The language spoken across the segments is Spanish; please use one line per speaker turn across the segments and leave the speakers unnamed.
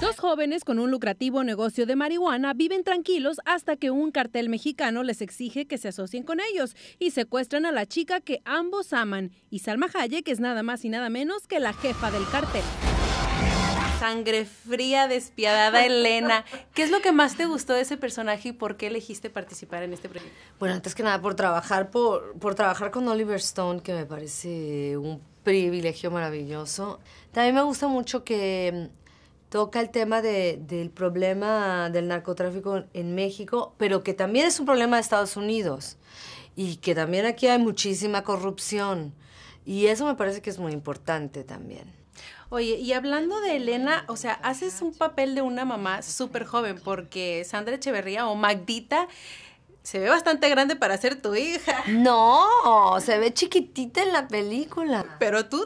Dos jóvenes con un lucrativo negocio de marihuana viven tranquilos hasta que un cartel mexicano les exige que se asocien con ellos y secuestran a la chica que ambos aman y Salma Hayek es nada más y nada menos que la jefa del cartel. Sangre fría, despiadada Elena. ¿Qué es lo que más te gustó de ese personaje y por qué elegiste participar en este proyecto?
Bueno, antes que nada, por trabajar, por trabajar con Oliver Stone, que me parece un privilegio maravilloso. También me gusta mucho que toca el tema del problema del narcotráfico en México, pero que también es un problema de Estados Unidos y que también aquí hay muchísima corrupción. Y eso me parece que es muy importante también.
Oye, y hablando de Elena, o sea, haces un papel de una mamá súper joven, porque Sandra Echeverría o Magdita se ve bastante grande para ser tu hija.
No, se ve chiquitita en la película. Pero tú,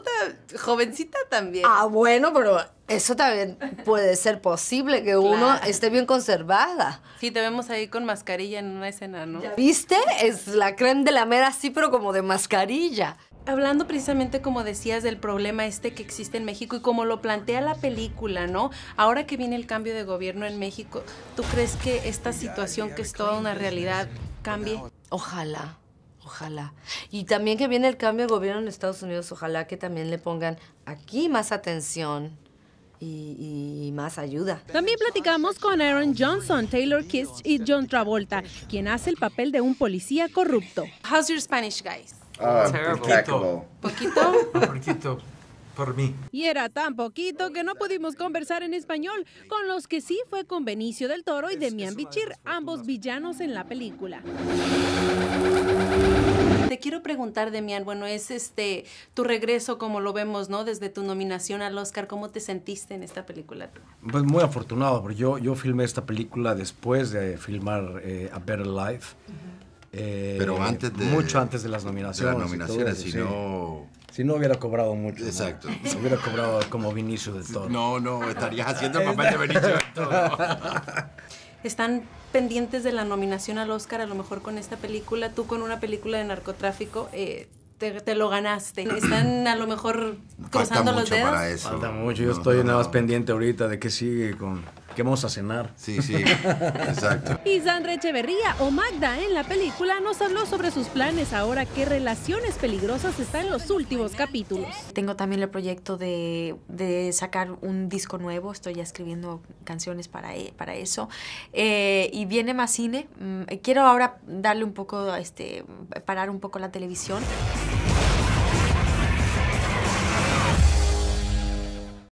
jovencita también. Ah, bueno, pero eso también puede ser posible, que uno esté bien conservada.
Sí, te vemos ahí con mascarilla en una escena, ¿no?
¿Viste? Es la crema de la mera sí, pero como de mascarilla.
Hablando precisamente, como decías, del problema este que existe en México y como lo plantea la película, ¿no? Ahora que viene el cambio de gobierno en México, ¿tú crees que esta situación, que es toda una realidad, cambie? Ojalá. Ojalá. Y también que viene el cambio de gobierno
en Estados Unidos, ojalá que también le pongan aquí más atención y,
más ayuda. También platicamos con Aaron Johnson, Taylor Kitsch y John Travolta, quien hace el papel de un policía corrupto. How's your Spanish, guys? Ah, Terrible. Poquito.
Poquito. Poquito. Por mí.
Y era tan poquito que no pudimos conversar en español, con los que sí fue con Benicio del Toro y Demian Bichir, ambos villanos en la película quiero preguntar, Demian, bueno, es este tu regreso, como lo vemos, ¿no? Desde tu nominación al Oscar, ¿cómo te sentiste en esta película?
Pues muy afortunado, porque yo, yo filmé esta película después de filmar eh, A Better Life. Eh, Pero antes de... Mucho antes de las nominaciones. De nominaciones, si no... Si no hubiera cobrado mucho. Exacto. hubiera cobrado como Vinicius del Toro. No, no, estarías haciendo el papel de Vinicio del Toro.
están pendientes de la nominación al Oscar, a lo mejor con esta película, tú con una película de narcotráfico, eh, te, lo ganaste. Están a lo mejor cruzando Falta mucho los dedos. Para eso. Falta mucho, yo estoy
nada más pendiente ahorita de qué sigue con que vamos a cenar? Sí, sí, exacto.
Y Sandra Echeverría o Magda en la película nos habló sobre sus planes ahora qué relaciones peligrosas están en los últimos capítulos. Tengo también el proyecto de, sacar un disco nuevo, estoy ya escribiendo canciones para, e, para eso. Eh, y viene más cine. Mm, quiero ahora darle un poco, este, parar un poco la televisión.